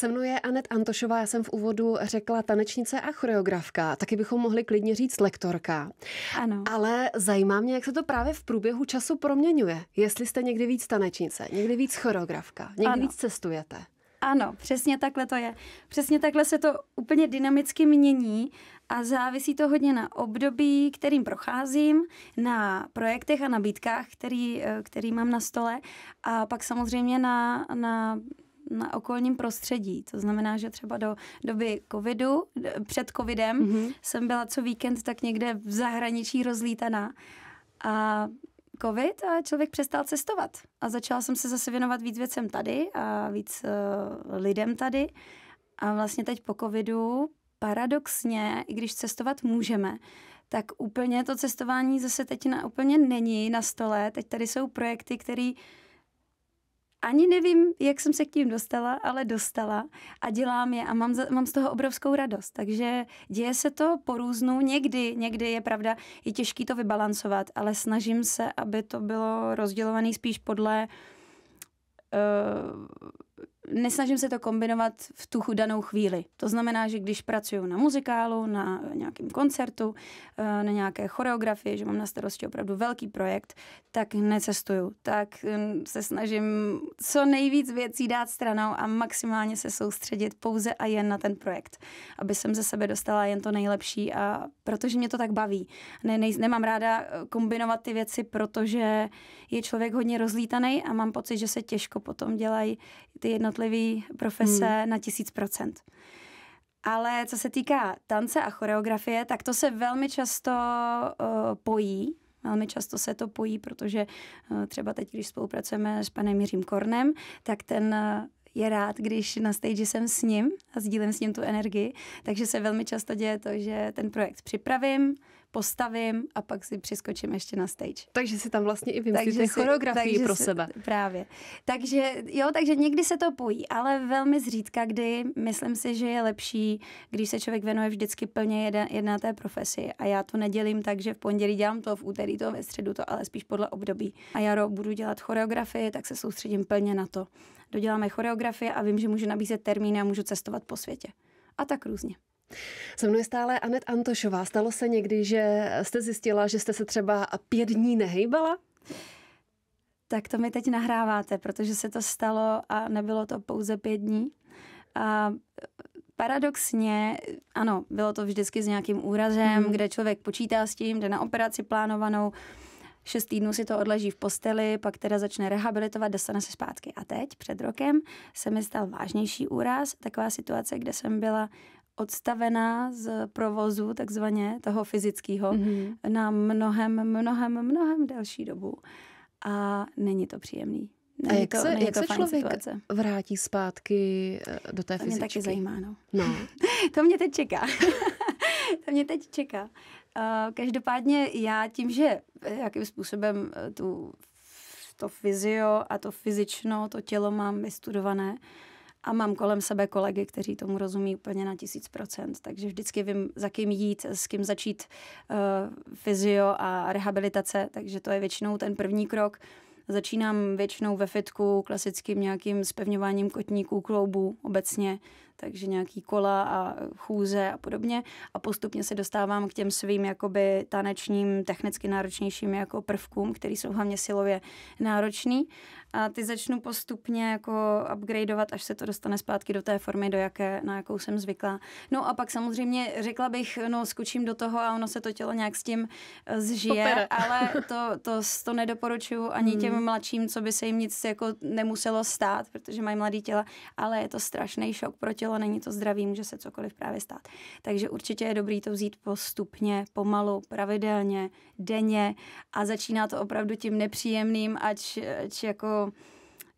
Se mnou je Anet Antošová, já jsem v úvodu řekla tanečnice a choreografka, taky bychom mohli klidně říct lektorka. Ano. Ale zajímá mě, jak se to právě v průběhu času proměňuje. Jestli jste někdy víc tanečnice, někdy víc choreografka, někdy ano. víc cestujete. Ano, přesně takhle to je. Přesně takhle se to úplně dynamicky mění a závisí to hodně na období, kterým procházím, na projektech a nabídkách, který, eh, který mám na stole a pak samozřejmě na, na na okolním prostředí. To znamená, že třeba do doby covidu, před covidem, mm-hmm. jsem byla co víkend tak někde v zahraničí rozlítaná. A covid a člověk přestal cestovat. A začala jsem se zase věnovat víc věcem tady a víc uh, lidem tady. A vlastně teď po covidu paradoxně, i když cestovat můžeme, tak úplně to cestování zase teď na úplně není na stole. Teď tady jsou projekty, které ani nevím, jak jsem se k tím dostala, ale dostala a dělám je a mám, mám z toho obrovskou radost. Takže děje se to po různu. Někdy, někdy je pravda, je těžký to vybalancovat, ale snažím se, aby to bylo rozdělované spíš podle uh, nesnažím se to kombinovat v tu danou chvíli. To znamená, že když pracuju na muzikálu, na nějakém koncertu, eh, na nějaké choreografii, že mám na starosti opravdu velký projekt, tak necestuju. Tak hm, se snažím co nejvíc věcí dát stranou a maximálně se soustředit pouze a jen na ten projekt, aby jsem ze sebe dostala jen to nejlepší a protože mě to tak baví. Ne, ne, nemám ráda eh, kombinovat ty věci, protože je člověk hodně rozlítaný a mám pocit, že se těžko potom dělají ty jednotlivé jednotlivý profese hmm. na tisíc procent. Ale co se týká tance a choreografie, tak to se velmi často uh, pojí. Velmi často se to pojí, protože uh, třeba teď, když spolupracujeme s panem Jiřím Kornem, tak ten uh, je rád, když na stage jsem s ním a sdílím s ním tu energii. Takže se velmi často děje to, že ten projekt připravím, postavím a pak si přeskočím ještě na stage. Takže si tam vlastně i vymyslíte choreografii pro si, sebe. Právě. Takže jo, takže někdy se to pojí, ale velmi zřídka kdy. Myslím si, že je lepší, když se člověk věnuje vždycky plně jedné, jedné té profesi a já to nedělím tak, že v pondělí dělám to, v úterý to, ve středu to, ale spíš podle období. A jaro budu dělat choreografii, tak se soustředím plně na to. Doděláme choreografie a vím, že můžu nabízet termíny a můžu cestovat po světě. A tak různě. Se mnou je stále Anet Antošová. Stalo se někdy, že jste zjistila, že jste se třeba pět dní nehejbala? Tak to mi teď nahráváte, protože se to stalo a nebylo to pouze pět dní. A eh, paradoxně, ano, bylo to vždycky s nějakým úrazem, mm. kde člověk počítá s tím, jde na operaci plánovanou, šest týdnů si to odleží v posteli, pak teda začne rehabilitovat, dostane se zpátky. A teď, před rokem, se mi stal vážnější úraz, taková situace, kde jsem byla odstavená z provozu, takzvaně toho fyzického, mm-hmm. na mnohem, mnohem, mnohem delší dobu. A není to příjemný. Není a jak to, se, jak to se člověk situace. vrátí zpátky eh, do té to fyzičky? To mě taky zajímá, no. no. to mě teď čeká. to mě teď čeká. Uh, každopádně já tím, že eh, jakým způsobem tu, to fyzio a to fyzično, to tělo mám vystudované, uh, a mám kolem sebe kolegy, kteří tomu rozumí úplně na tisíc procent, takže vždycky vím, za kým jít, s kým začít uh, fyzio a rehabilitace, takže to je většinou ten první krok. Začínám většinou ve fitku, klasickým nějakým spevňováním kotníků, kloubů obecně takže nějaký kola a chůze a podobně. A postupně se dostávám k těm svým jakoby tanečním, technicky náročnějším jako prvkům, které jsou hlavně silově náročný. A ty začnu postupně jako upgradeovat, až se to dostane zpátky do té formy, do jaké, na jakou jsem zvyklá. No a pak samozřejmě řekla bych, no skočím do toho a ono se to tělo nějak s tím eh, zžije, Popere. ale to, to, to nedoporučuju ani hmm. těm mladším, co by se jim nic jako nemuselo stát, protože mají mladý těla, ale je to strašný šok pro tělo tělo, není to zdravý, může se cokoliv právě stát. Takže určitě je dobrý to vzít postupně, pomalu, pravidelně, denně a začíná to opravdu tím nepříjemným, ať, ač jako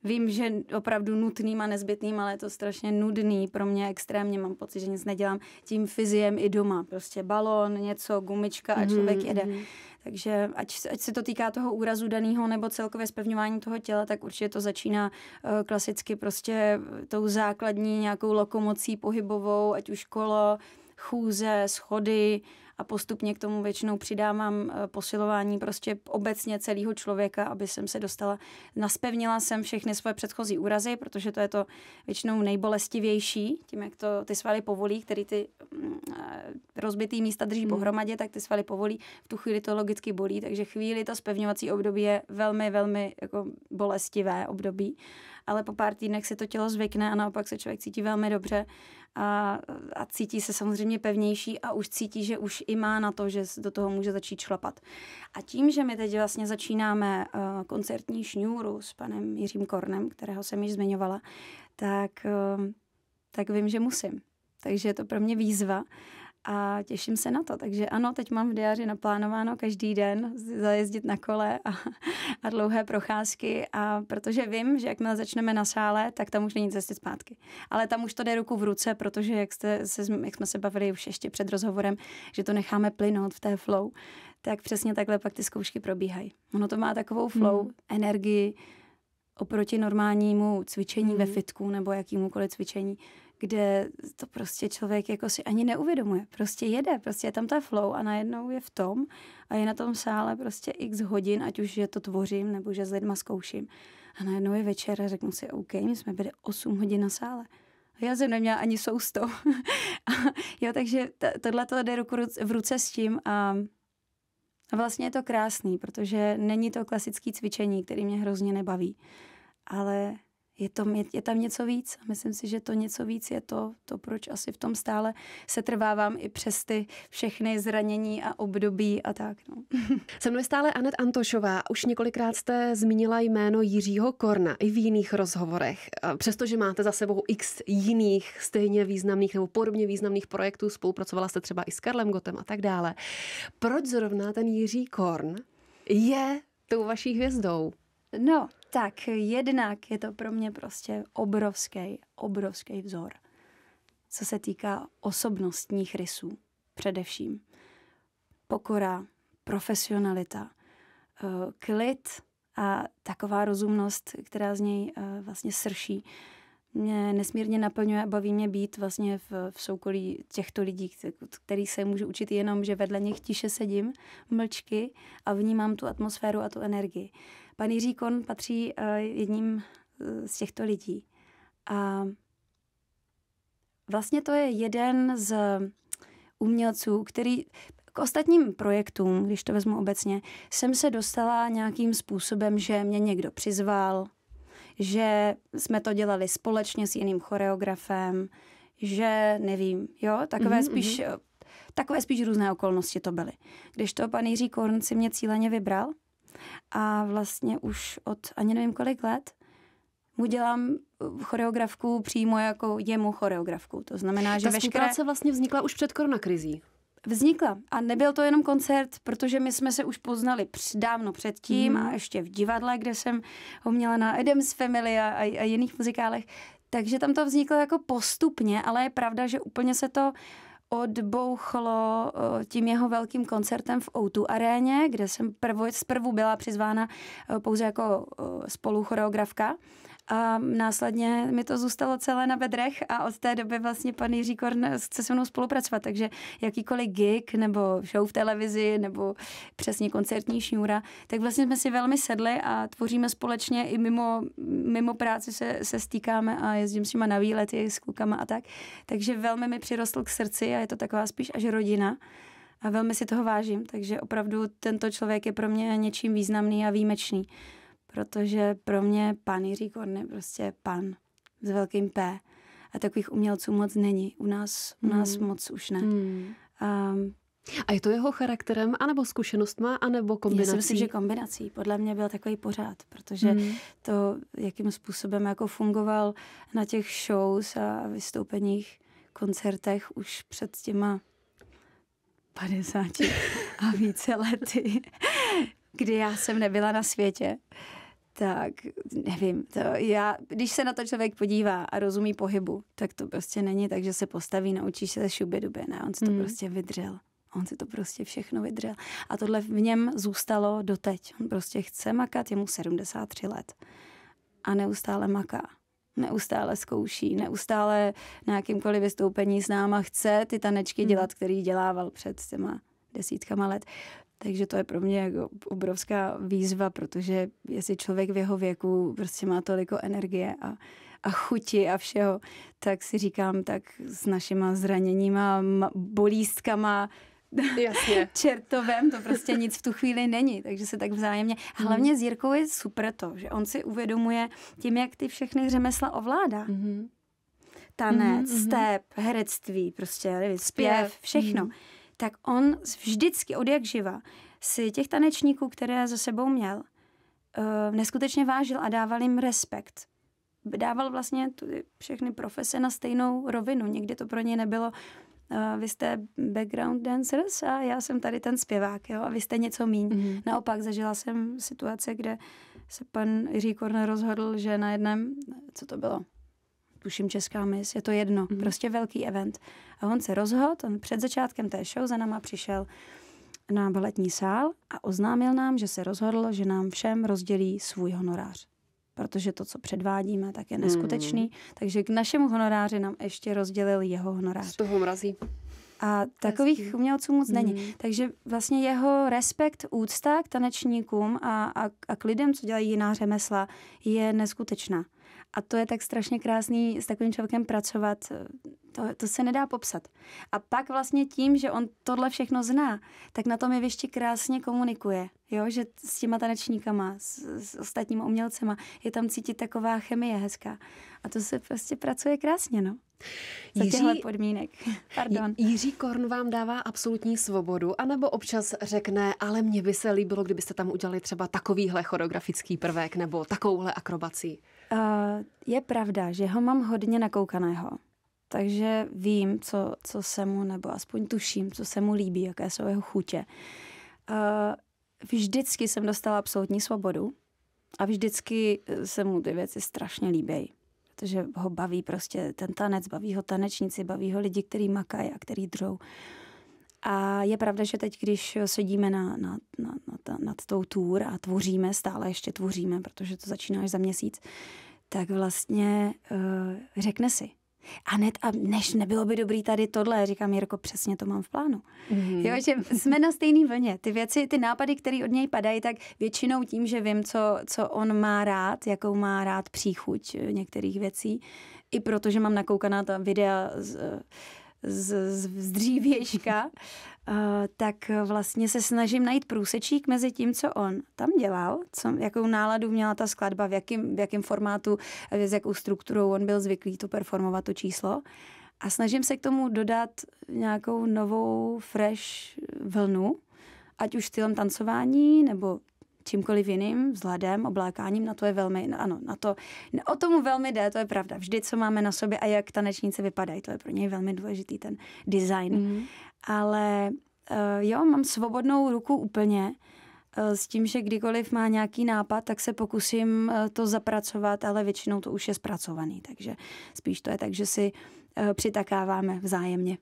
vím, že opravdu nutným a nezbytným, ale je to strašně nudný pro mě extrémně. Mám pocit, že nic nedělám tím fyziem i doma. Prostě balon, něco, gumička a mhm, člověk mm-hmm. jede. Mhm. Takže ať, ať se to týká toho úrazu daného nebo celkově zpevňování toho těla, tak určitě to začíná uh, klasicky prostě tou základní nějakou lokomocí pohybovou, ať už kolo, chůze, schody a postupně k tomu většinou přidávám eh, posilování prostě obecně celého člověka, aby jsem se dostala. Naspevnila jsem všechny svoje předchozí úrazy, protože to je to většinou nejbolestivější, tím jak to ty svaly povolí, který ty mm, eh, rozbitý místa drží hmm. pohromadě, tak ty svaly povolí. V tu chvíli to logicky bolí, takže chvíli to spevňovací období je velmi, velmi jako bolestivé období, ale po pár týdnech se to tělo zvykne a naopak se člověk cítí velmi dobře a, a cítí se samozřejmě pevnější a už cítí, že už i má na to, že do toho může začít šlapat. A tím, že my teď vlastně začínáme uh, koncertní šňůru s panem Jiřím Kornem, kterého jsem již zmiňovala, tak, uh, tak vím, že musím. Takže je to pro mě výzva a těším se na to. Takže ano, teď mám v diáři naplánováno každý den zajezdit na kole a, a dlouhé procházky, a protože vím, že jakmile začneme na sále, tak tam už není cesty zpátky. Ale tam už to jde ruku v ruce, protože jak, jste, se, jak jsme se bavili už ještě před rozhovorem, že to necháme plynout v té flow, tak přesně takhle pak ty zkoušky probíhají. Ono to má takovou flow, hmm. energii, oproti normálnímu cvičení hmm. ve fitku nebo jakýmukoliv cvičení, kde to prostě člověk jako si ani neuvědomuje. Prostě jede, prostě je tam ta flow a najednou je v tom a je na tom sále prostě x hodin, ať už je to tvořím nebo že s lidma zkouším. A najednou je večer a řeknu si, OK, my jsme byli 8 hodin na sále. A já jsem neměla ani sousto. jo, takže t- tohle to jde ruku v ruce s tím a a vlastně je to krásný, protože není to klasické cvičení, který mě hrozně nebaví. Ale je, to, je, je tam něco víc. Myslím si, že to něco víc je to, to, proč asi v tom stále se trvávám i přes ty všechny zranění a období a tak. No. Se mnou je stále Anet Antošová. Už několikrát jste zmínila jméno Jiřího Korna i v jiných rozhovorech. Přestože máte za sebou x jiných stejně významných nebo podobně významných projektů, spolupracovala jste třeba i s Karlem Gotem a tak dále. Proč zrovna ten Jiří Korn je tou vaší hvězdou? No, tak jednak je to pro mě prostě obrovský, obrovský vzor, co se týká osobnostních rysů především. Pokora, profesionalita, eh, klid a taková rozumnost, která z něj eh, vlastně srší mě nesmírně naplňuje a baví mě být vlastně v, v soukolí těchto lidí, který se můžu učit jenom, že vedle nich tiše sedím, mlčky a vnímám tu atmosféru a tu energii. Pan Jiří Kon patří uh, jedním eh, z těchto lidí. A vlastně to je jeden z umělců, který k ostatním projektům, když to vezmu obecně, jsem se dostala nějakým způsobem, že mě někdo přizval, že jsme to dělali společně s jiným choreografem, že nevím, jo, takové mm-hmm, spíš... Mhm. Takové spíš různé okolnosti to byly. Když to pan Jiří Korn si mě cíleně vybral a vlastně už od ani nevím kolik let mu dělám eh, choreografku přímo jako jemu choreografku. To znamená, že Ta veškeré... vlastně vznikla už před koronakrizí vznikla. A nebyl to jenom koncert, protože my jsme se už poznali dávno předtím mm. a mhm. ještě v divadle, kde jsem ho měla na Adams Family a, a, a jiných muzikálech. Takže tam to vzniklo jako postupně, ale je pravda, že úplně se to odbouchlo tím jeho velkým koncertem v O2 aréně, kde jsem prvo, zprvu byla přizvána pouze jako spoluchoreografka. A následně mi to zůstalo celé na bedrech a od té doby vlastně pan Jiří Korn chce se mnou spolupracovat, takže jakýkoliv gig nebo show v televizi nebo přesně koncertní šňůra, tak vlastně jsme si velmi sedli a tvoříme společně i mimo, mimo práci se, se stýkáme a jezdím s nima na výlety s klukama a tak. Takže velmi mi přirostl k srdci a je to taková spíš až rodina a velmi si toho vážím, takže opravdu tento člověk je pro mě něčím významný a výjimečný protože pro mě pan Jiří Korn je prostě pan s velkým P. A takových umělců moc není. U nás, u nás hmm. moc už ne. Hmm. Um, a je to jeho charakterem, anebo zkušenostma, anebo kombinací? Já si myslím, že kombinací. Podle mě byl takový pořád, protože hmm. to, jakým způsobem jako fungoval na těch shows a vystoupeních, koncertech už před těma 50 a více lety, kdy já jsem nebyla na světě, tak nevím, to já, když se na to člověk podívá a rozumí pohybu, tak to prostě není tak, že se postaví, naučí se šubě dubě, ne, on si to mm. prostě vydřel. On si to prostě všechno vydřel. A tohle v něm zůstalo doteď. On prostě chce makat, je mu 73 let. A neustále maká. Neustále zkouší, neustále na jakýmkoliv vystoupení s náma chce ty tanečky hmm. dělat, který dělával před těma desítkama let. Takže to je pro mě jako obrovská výzva, protože jestli člověk v jeho věku prostě má toliko energie a, a chuti a všeho, tak si říkám, tak s našima zraněníma, bolístkama, Jasně. čertovem, to prostě nic v tu chvíli není, takže se tak vzájemně. Mhm. Hlavně s Jirkou je super to, že on si uvědomuje tím, jak ty všechny řemesla ovládá. Mm-hmm. Tanec, mm-hmm. step, herectví, prostě nevím, zpěv, všechno. Mm-hmm tak on vždycky od jak živa si těch tanečníků, které za sebou měl, eh, neskutečně vážil a dával jim respekt. Dával vlastně všechny profese na stejnou rovinu. Někdy to pro ně nebylo eh, vy jste background dancers a já jsem tady ten zpěvák, jo, a vy jste něco míň. Mm-hmm. Naopak zažila jsem situace, kde se pan Jiří Korn rozhodl, že na jednom, co to bylo, tuším Česká mis, je to jedno, mm-hmm. prostě velký event. A on se rozhodl, on před začátkem té show za náma přišel na baletní sál a oznámil nám, že se rozhodl, že nám všem rozdělí svůj honorář. Protože to, co předvádíme, tak je mhm. neskutečný. Mm. Takže k našemu honoráři nám ještě rozdělil jeho honorář. Z toho mrazí. A takových Hezký. umělců moc není. Mhm. Takže vlastně jeho respekt, úcta k tanečníkům a, a, a k lidem, co dělají jiná řemesla, je neskutečná. A to je tak strašně krásný s takovým člověkem pracovat, to, to se nedá popsat. A pak vlastně tím, že on tohle všechno zná, tak na tom je ještě krásně komunikuje, jo, že s těma tanečníkama, s, s ostatníma umělcema je tam cítit taková chemie hezká. A to se prostě pracuje krásně, no. Za Jiří, podmínek. Pardon. Jiří Korn vám dává absolutní svobodu, anebo občas řekne, ale mně by se líbilo, kdybyste tam udělali třeba takovýhle choreografický prvek nebo takovouhle akrobací. Uh, je pravda, že ho mám hodně nakoukaného. Takže vím, co, co se mu, nebo aspoň tuším, co se mu líbí, jaké jsou jeho chutě. Uh, vždycky jsem dostala absolutní svobodu a vždycky eh, se mu ty věci strašně líbí protože ho baví prostě ten tanec, baví ho tanečníci, baví ho lidi, který makají a který držou. A je pravda, že teď, když sedíme na, na, na, na, ta, nad tou tour a tvoříme, stále ještě tvoříme, protože to začíná až za měsíc, tak vlastně uh, řekne si, a net, a než nebylo by dobrý tady tohle, říkám Jirko, přesně to mám v plánu. Mm-hmm. Jo, že jsme na stejné vlně. Ty věci, ty nápady, které od něj padají, tak většinou tím, že vím, co, co on má rád, jakou má rád příchuť eh, některých věcí, i protože mám nakoukaná ta videa z, eh, z, z, z dřívěžka, eh, tak vlastně se snažím najít průsečík mezi tím, co on tam dělal, co, jakou náladu měla ta skladba, v jakém v jakým formátu, eh, s jakou strukturou on byl zvyklý to performovat, to číslo. A snažím se k tomu dodat nějakou novou, fresh vlnu, ať už stylem tancování nebo čímkoliv jiným, vzhledem, oblékáním, na to je velmi, no ano, na to, o tomu velmi jde, to je pravda. Vždy, co máme na sobě a jak tanečníci vypadají, to je pro něj velmi důležitý ten design. Mm. Ale uh, jo, mám svobodnou ruku úplně eh, s tím, že kdykoliv má nějaký nápad, tak se pokusím eh, to zapracovat, ale většinou to už je zpracovaný, takže spíš to je tak, že si přitakáváme vzájemně.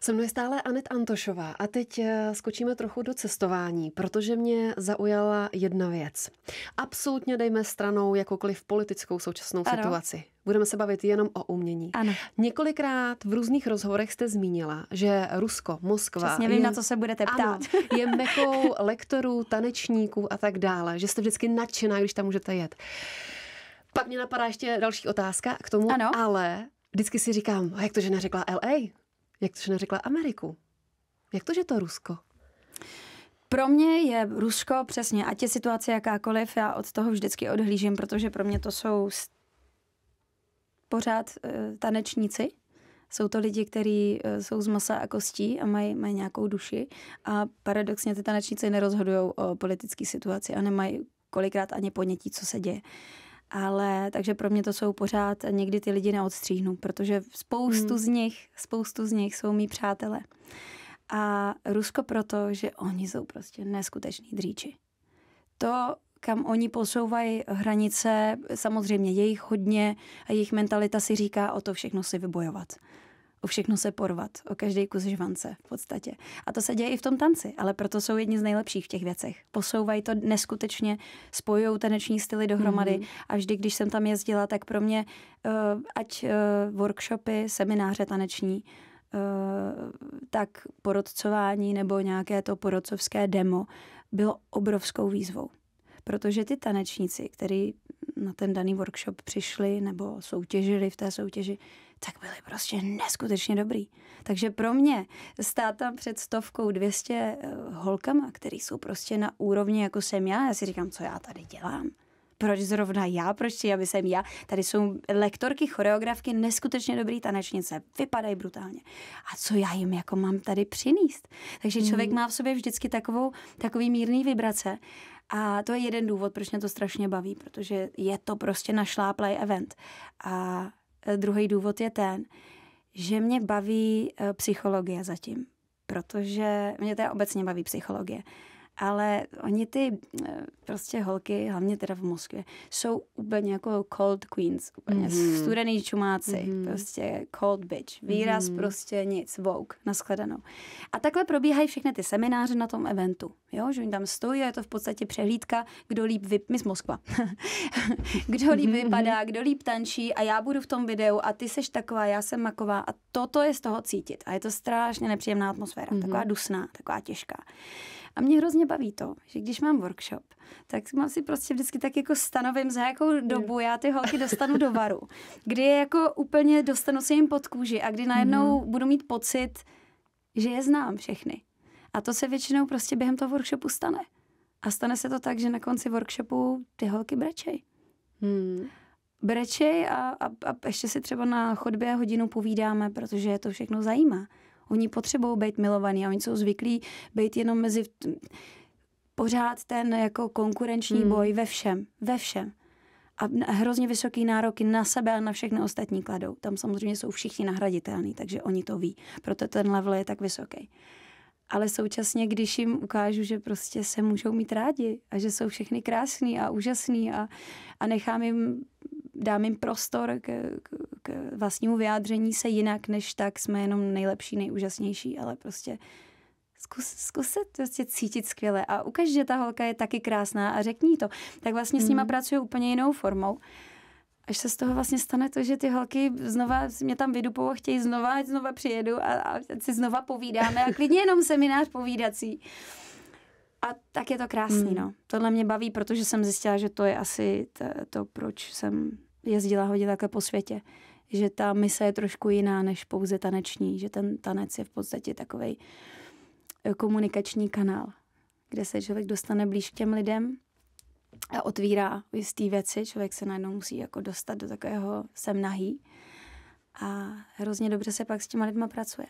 Se mnou je stále Anet Antošová a teď eh, skočíme trochu do cestování, protože mě zaujala jedna věc. Absolutně dejme stranou jakoukoliv politickou současnou ano. situaci. Budeme se bavit jenom o umění. Ano. Několikrát v různých rozhovorech jste zmínila, že Rusko, Moskva... Přesně vím, je, na co se budete ptát. Ano, je mekou lektorů, tanečníků a tak dále, že jste vždycky nadšená, když tam můžete jet. Pak mě napadá ještě další otázka k tomu, ano. ale vždycky si říkám, jak to, že neřekla LA? Jak to, že neřekla Ameriku? Jak to, že to Rusko? Pro mě je Rusko přesně, ať je situace jakákoliv, já od toho vždycky odhlížím, protože pro mě to jsou pořád uh, tanečníci. Jsou to lidi, kteří uh, jsou z masa a kostí a mají, mají nějakou duši. A paradoxně ty tanečníci nerozhodují o politické situaci a nemají kolikrát ani ponětí, co se děje. Uh, ale takže pro mě to jsou pořád, někdy ty lidi neodstříhnu, protože spoustu hmm. z nich, spoustu z nich jsou mý přátelé. A Rusko proto, že oni jsou prostě neskuteční dříči. To, kam oni posouvají hranice, samozřejmě jejich hodně a jejich mentalita si říká o to všechno si vybojovat o všechno se porvat, o každý kus žvance v podstatě. A to se děje i v tom tanci, ale proto jsou jedni z nejlepších v těch věcech. Posouvají to neskutečně, spojují taneční styly dohromady mm-hmm. a vždy, když jsem tam jezdila, tak pro mě uh, ať uh, workshopy, semináře taneční, Uh, tak porodcování nebo nějaké to porodcovské demo bylo obrovskou výzvou. Protože ty tanečníci, který na ten daný workshop přišli nebo soutěžili v té soutěži, tak byli prostě neskutečně dobrý. Takže pro mě stát tam před stovkou, dvěstě eh, holkama, který jsou prostě na úrovni, jako jsem já, já si říkám, co já tady dělám proč zrovna já, proč si, aby jsem já. Tady jsou lektorky, choreografky, neskutečně dobrý tanečnice, vypadají brutálně. A co já jim jako mám tady přinést? Takže hmm. člověk mm. má v sobě vždycky takovou, takový mírný vibrace a to je jeden důvod, proč mě to strašně baví, protože je to prostě našláplej event. A e, druhý důvod je ten, že mě baví e, psychologie zatím, protože mě to obecně baví psychologie ale oni ty eh, prostě holky, hlavně teda v Moskvě, jsou úplně jako cold queens, úplně mm-hmm. studený čumáci, mm-hmm. prostě cold bitch, výraz mm-hmm. prostě nic, vogue naskladanou. A takhle probíhají všechny ty semináře na tom eventu, jo, že oni tam stojí a je to v podstatě přehlídka, kdo líp, vyp, my z Moskva, kdo líp mhm, vypadá, mhm. kdo líp tančí a já budu v tom videu a ty seš taková, já jsem maková a toto je z toho cítit a je to strašně nepříjemná atmosféra, mm-hmm. taková dusná, taková těžká. A mě hrozně baví to, že když mám workshop, tak mám si prostě vždycky tak jako stanovím, za jakou dobu já ty holky dostanu do varu. Kdy je jako úplně dostanu se jim pod kůži a kdy najednou mm. budu mít pocit, že je znám všechny. A to se většinou prostě během toho workshopu stane. A stane se to tak, že na konci workshopu ty holky brečej. Hmm. Brečej a, a, a ještě si třeba na chodbě hodinu povídáme, protože je to všechno zajímá. Oni potřebují být milovaní a oni jsou zvyklí být jenom mezi pořád ten jako konkurenční hmm. boj ve všem, ve všem. A hrozně vysoký nároky na sebe a na všechny ostatní kladou. Tam samozřejmě jsou všichni nahraditelní, takže oni to ví. Proto ten level je tak vysoký. Ale současně, když jim ukážu, že prostě se můžou mít rádi a že jsou všechny krásný a úžasný a, a nechám jim dám jim prostor k, k, k vlastnímu vyjádření se jinak, než tak jsme jenom nejlepší, nejúžasnější, ale prostě zkus, zkus se prostě cítit skvěle a ukaž, že ta holka je taky krásná a řekni to. Tak vlastně mm. s nima mhm. pracuje úplně jinou formou. Až se z toho vlastně stane to, že ty holky znova mě tam vydupou a chtějí znova, ať znova přijedu a, a si znova povídáme a klidně jenom seminář povídací. A tak je to krásný, mm. no. Tohle mě baví, protože jsem zjistila, že to je asi to, to proč jsem jezdila hodně také po světě, že ta mise je trošku jiná než pouze taneční, že ten tanec je v podstatě takový eh, komunikační kanál, kde se člověk dostane blíž k těm lidem a otvírá jisté věci. Člověk se najednou musí jako dostat do takového sem nahý a hrozně dobře se pak s těma lidma pracuje.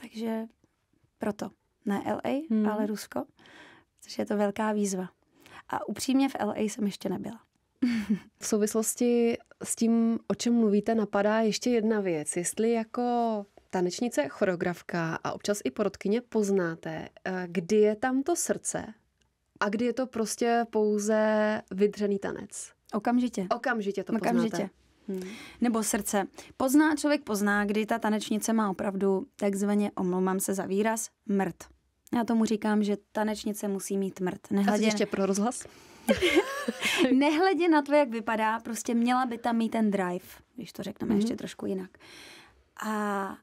Takže proto. Ne LA, hmm. ale Rusko, což je to velká výzva. A upřímně v LA jsem ještě nebyla. V souvislosti s tím, o čem mluvíte, napadá ještě jedna věc. Jestli jako tanečnice, choreografka a občas i porotkyně poznáte, eh, kdy je tam to srdce a kdy je to prostě pouze vydřený tanec. Okamžitě. Okamžitě to Okamžitě. poznáte. Hmm. Nebo srdce. Pozná, člověk pozná, kdy ta tanečnice má opravdu takzvaně, omlouvám se za výraz, mrt. Já tomu říkám, že tanečnice musí mít mrt. Nehledě... A ještě pro rozhlas? Nehledě na to, jak vypadá, prostě měla by tam mít ten drive, když to řekneme mm-hmm. ještě mhm. trošku jinak. A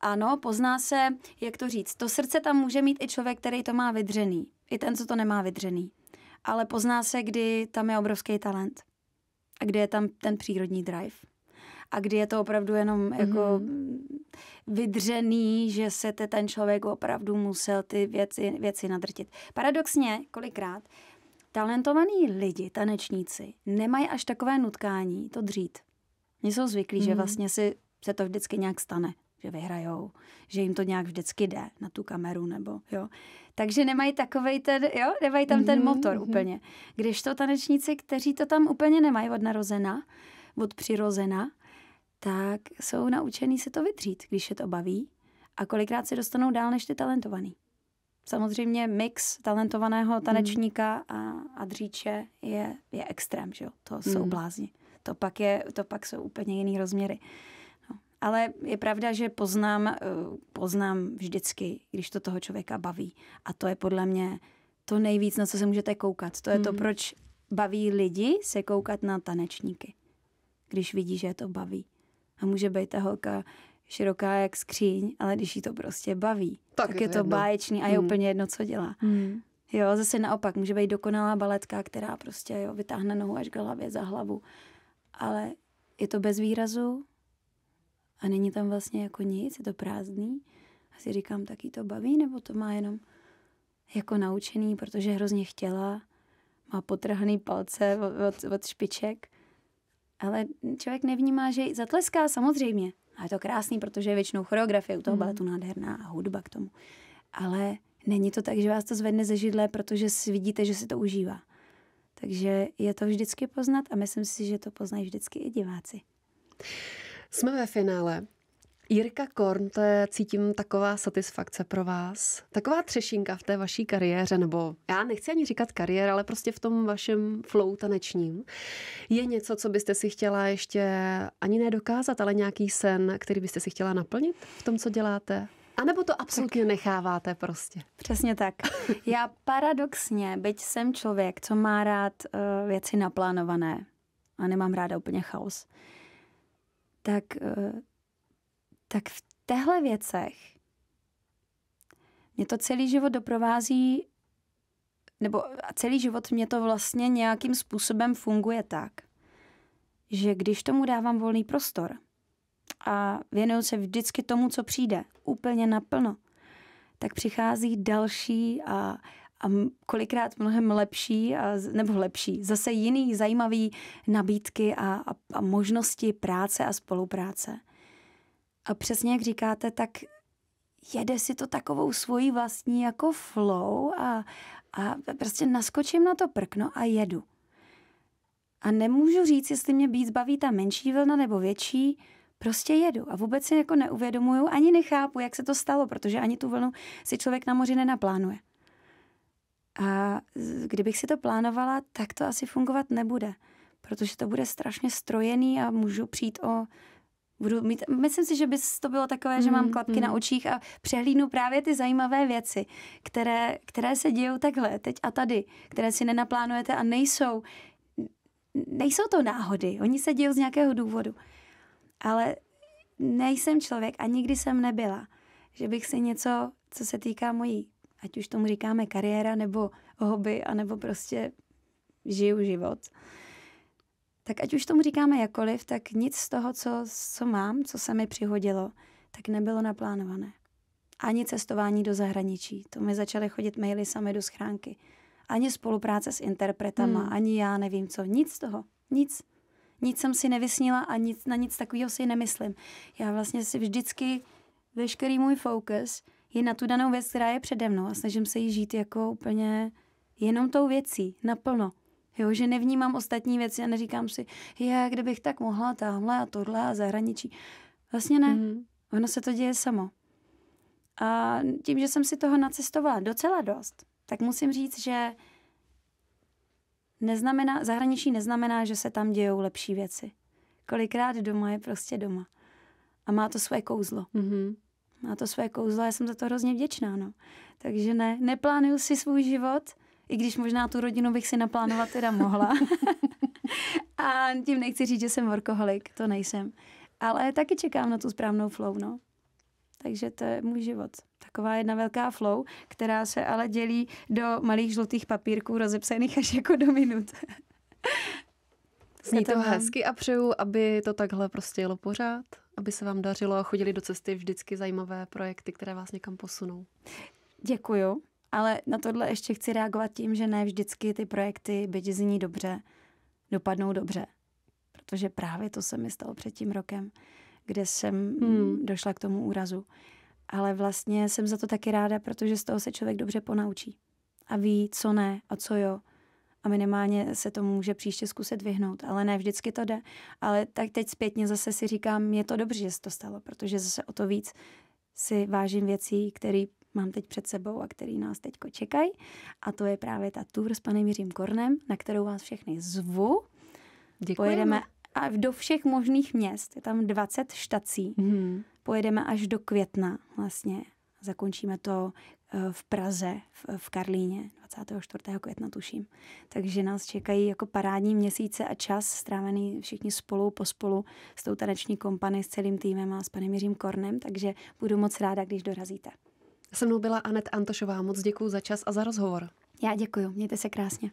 ano, pozná se, jak to říct, to srdce tam může mít i člověk, který to má vydřený, i ten, co to nemá vydřený. Ale pozná se, kdy tam je obrovský talent a kdy je tam ten přírodní drive a kdy je to opravdu jenom mm-hmm. jako mhm. vydřený, že se ten člověk opravdu musel ty věci, věci nadrtit. Paradoxně, kolikrát, talentovaní lidi, tanečníci, nemají až takové nutkání to dřít. Oni jsou zvyklí, mm. že mhm. vlastně si se to vždycky nějak stane, že vyhrajou, že jim to nějak vždycky jde na tu kameru nebo jo. Takže nemají takovej ten, jo, nemají tam mm ten mhm, motor mm úplně. Když to tanečníci, kteří to tam úplně nemají od narozena, od přirozena, tak jsou naučený se to vytřít, když je to baví a kolikrát se dostanou dál než ty talentovaný samozřejmě mix talentovaného mhm. tanečníka a, a dříče je, je extrém, že jo? To jsou mm. blázni. To pak, je, to pak jsou úplně jiný rozměry. No. Ale je pravda, že poznám, eh, poznám vždycky, když to toho člověka baví. A to je podle mě to nejvíc, na co se můžete koukat. To je mm. to, mhm. proč baví lidi se koukat na tanečníky, když vidí, že je to baví. A může být ta holka široká jak skříň, ale když jí to prostě baví, tak, tak je, je to jedno. báječný a je hmm. úplně jedno, co dělá. Hmm. Jo, zase naopak, může být dokonalá baletka, která prostě jo, vytáhne nohu až k hlavě za hlavu, ale je to bez výrazu a není tam vlastně jako nic, je to prázdný. A si říkám, tak jí to baví, nebo to má jenom jako naučený, protože hrozně chtěla, má potrhaný palce od, od špiček ale člověk nevnímá, že zatleská samozřejmě. A je to krásný, protože je většinou choreografie u toho mm. baletu nádherná a hudba k tomu. Ale není to tak, že vás to zvedne ze židle, protože si vidíte, že si to užívá. Takže je to vždycky poznat a myslím si, že to poznají vždycky i diváci. Jsme ve finále. Jirka Korn, to je, cítím, taková satisfakce pro vás. Taková třešinka v té vaší kariéře, nebo já nechci ani říkat kariéra, ale prostě v tom vašem flow tanečním. Je něco, co byste si chtěla ještě ani nedokázat, ale nějaký sen, který byste si chtěla naplnit v tom, co děláte? A nebo to absolutně tak. necháváte prostě? Přesně tak. Já paradoxně, byť jsem člověk, co má rád uh, věci naplánované a nemám ráda úplně chaos, tak uh, tak v téhle věcech mě to celý život doprovází, nebo celý život mě to vlastně nějakým způsobem funguje tak, že když tomu dávám volný prostor a věnuju se vždycky tomu, co přijde, úplně naplno, tak přichází další a, a kolikrát mnohem lepší, a, nebo lepší, zase jiný zajímavý nabídky a, a, a možnosti práce a spolupráce. A přesně jak říkáte, tak jede si to takovou svojí vlastní jako flow a, a prostě naskočím na to prkno a jedu. A nemůžu říct, jestli mě být baví ta menší vlna nebo větší, prostě jedu a vůbec si jako neuvědomuju, ani nechápu, jak se to stalo, protože ani tu vlnu si člověk na moři nenaplánuje. A kdybych si to plánovala, tak to asi fungovat nebude, protože to bude strašně strojený a můžu přijít o budu mít, myslím si, že by to bylo takové, mm, že mám mm-hmm, klapky mm. na mm-hmm. očích a přehlídnu právě ty zajímavé věci, které, které se dějou takhle, teď a tady, které si nenaplánujete a nejsou, nejsou to náhody, oni se dějou z nějakého důvodu. Ale nejsem člověk a nikdy jsem nebyla, že bych si něco, co se týká mojí, ať už tomu říkáme kariéra, nebo hobby, anebo prostě žiju život, tak ať už tomu říkáme jakoliv, tak nic z toho, co, co mám, co se mi přihodilo, tak nebylo naplánované. Ani cestování do zahraničí, to mi začaly chodit maily sami do schránky. Ani spolupráce s interpretama, hmm. ani já nevím co, nic z toho, nic. Nic jsem si nevysnila a nic, na nic takového si nemyslím. Já vlastně si vždycky, veškerý můj fokus je na tu danou věc, která je přede mnou a snažím se ji žít jako úplně jenom tou věcí, naplno. Jo, že nevnímám ostatní věci a neříkám si, je, kdybych tak mohla tamhle a tohle a zahraničí. Vlastně ne. Mm. Ono se to děje samo. A tím, že jsem si toho nacestovala docela dost, tak musím říct, že neznamená, zahraničí neznamená, že se tam dějou lepší věci. Kolikrát doma je prostě doma. A má to své kouzlo. Mm-hmm. Má to své kouzlo, já jsem za to hrozně vděčná. No. Takže ne, neplánuju si svůj život, i když možná tu rodinu bych si naplánovat teda mohla. a tím nechci říct, že jsem workoholik, to nejsem. Ale taky čekám na tu správnou flow, no. Takže to je můj život. Taková jedna velká flow, která se ale dělí do malých žlutých papírků rozepsaných až jako do minut. Zní to hezky a přeju, aby to takhle prostě jelo pořád, aby se vám dařilo a chodili do cesty vždycky zajímavé projekty, které vás někam posunou. Děkuju. Ale na tohle ještě chci reagovat tím, že ne vždycky ty projekty, byť zní dobře, dopadnou dobře. Protože právě to se mi stalo před tím rokem, kde jsem hmm. došla k tomu úrazu. Ale vlastně jsem za to taky ráda, protože z toho se člověk dobře ponaučí. A ví, co ne a co jo. A minimálně se tomu může příště zkusit vyhnout. Ale ne vždycky to jde. Ale tak teď zpětně zase si říkám, je to dobře, že se to stalo, protože zase o to víc si vážím věcí, které mám teď před sebou a který nás teď čekají. A to je právě ta tour s panem Jiřím Kornem, na kterou vás všechny zvu. Děkujeme. Pojedeme a do všech možných měst. Je tam 20 štací. Hmm. Pojedeme až do května vlastně. Zakončíme to eh, v Praze, v Karlíně, 24. května tuším. Takže nás čekají jako parádní měsíce a čas strávený všichni spolu, pospolu s tou taneční kompany, s celým týmem a s panem Jiřím Kornem, takže budu moc ráda, když dorazíte. Se mnou byla Anet Antošová. Moc děkuji za čas a za rozhovor. Já děkuji. Mějte se krásně.